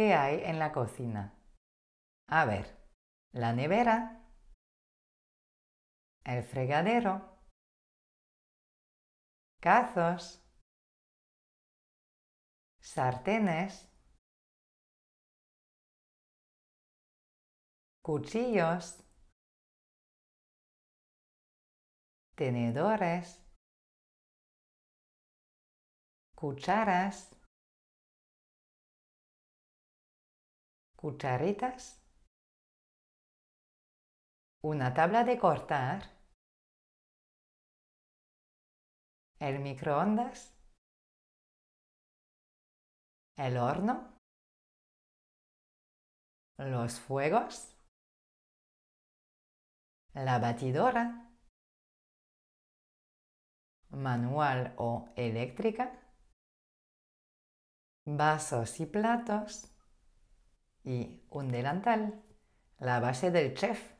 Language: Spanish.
¿Qué hay en la cocina? A ver, la nevera, el fregadero, cazos, sartenes, cuchillos, tenedores, cucharas, cucharitas, una tabla de cortar, el microondas, el horno, los fuegos, la batidora, manual o eléctrica, vasos y platos, y un delantal, la base del chef.